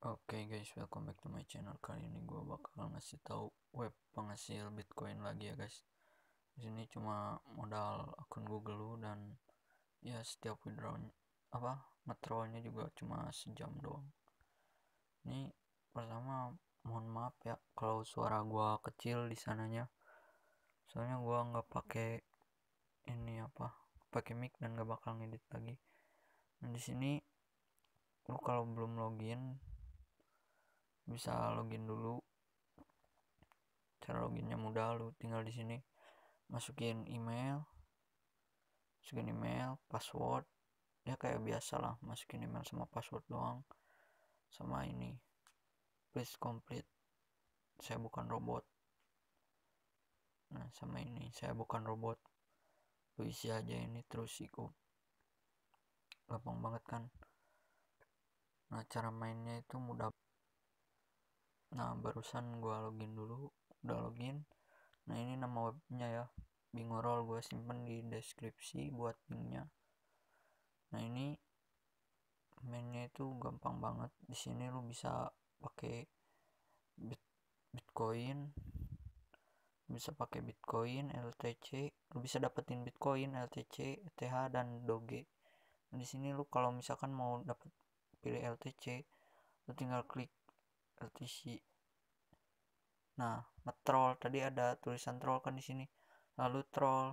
Oke okay guys, welcome back to my channel. Kali ini gue bakal ngasih tahu web penghasil Bitcoin lagi ya guys. Di sini cuma modal akun Google lu dan ya setiap withdraw apa metrolnya juga cuma sejam doang. Ini pertama mohon maaf ya kalau suara gue kecil di sananya. Soalnya gue nggak pakai ini apa pakai mic dan gak bakal ngedit lagi. Nah di sini lu kalau belum login bisa login dulu cara loginnya mudah lu tinggal di sini masukin email masukin email password ya kayak biasa lah masukin email sama password doang sama ini please complete saya bukan robot nah sama ini saya bukan robot lu isi aja ini terus ikut gampang banget kan nah cara mainnya itu mudah nah barusan gua login dulu udah login nah ini nama webnya ya bingorol gua simpen di deskripsi buat linknya nah ini mainnya itu gampang banget di sini lu bisa pakai bit bitcoin bisa pakai bitcoin LTC lu bisa dapetin bitcoin LTC ETH dan Doge nah, di sini lu kalau misalkan mau dapet pilih LTC lu tinggal klik LTC nah metrol tadi ada tulisan troll kan di sini lalu troll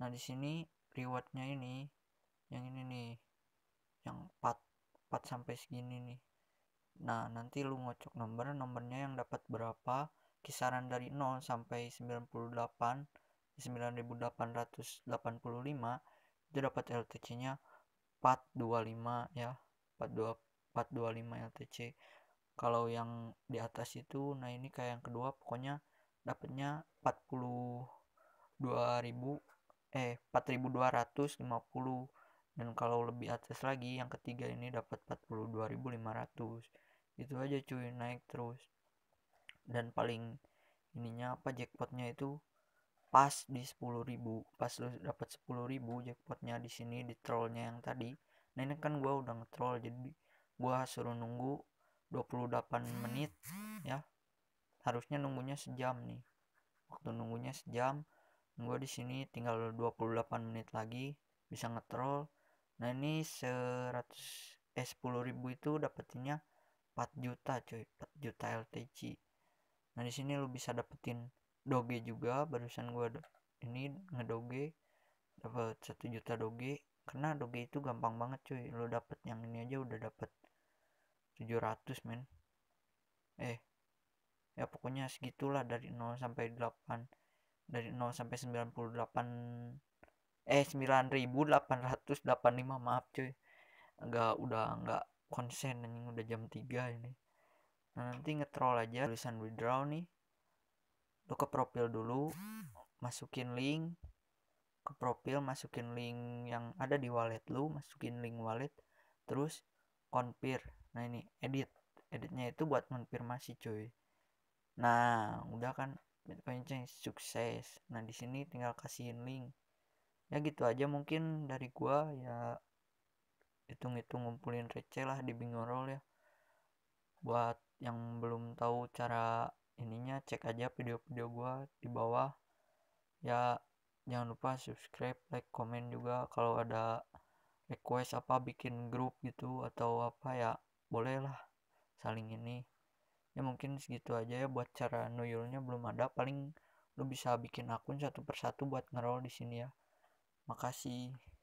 nah di sini rewardnya ini yang ini nih yang 4 4 sampai segini nih nah nanti lu ngocok nomor nomornya yang dapat berapa kisaran dari 0 sampai 98 9885 itu dapat LTC nya 425 ya 42 425 LTC kalau yang di atas itu nah ini kayak yang kedua pokoknya dapatnya 42.000 eh 4250 dan kalau lebih atas lagi yang ketiga ini dapat 42.500 itu aja cuy naik terus dan paling ininya apa jackpotnya itu pas di 10.000 pas lu dapat 10.000 jackpotnya di sini di trollnya yang tadi nah ini kan gua udah ngetroll jadi gua suruh nunggu 28 menit ya harusnya nunggunya sejam nih waktu nunggunya sejam gue di sini tinggal 28 menit lagi bisa ngetrol nah ini 100 eh 10 ribu itu dapetinnya 4 juta coy 4 juta LTC nah di sini lu bisa dapetin doge juga barusan gue ini ngedoge dapat 1 juta doge karena doge itu gampang banget cuy lo dapet yang ini aja udah dapet 700 men eh ya pokoknya segitulah dari 0 sampai 8 dari 0 sampai 98 eh 9885 maaf cuy nggak udah nggak konsen ini udah jam 3 ini nah, nanti ngetrol aja tulisan withdraw nih lo ke profil dulu masukin link ke profil masukin link yang ada di wallet lu masukin link wallet terus konfir nah ini edit editnya itu buat konfirmasi cuy nah udah kan Bitcoin Change sukses nah di sini tinggal kasihin link ya gitu aja mungkin dari gua ya hitung-hitung ngumpulin receh lah di Bingorol ya buat yang belum tahu cara ininya cek aja video-video gua di bawah ya jangan lupa subscribe like komen juga kalau ada request apa bikin grup gitu atau apa ya boleh lah saling ini ya mungkin segitu aja ya buat cara nuyulnya belum ada paling lu bisa bikin akun satu persatu buat ngerol di sini ya makasih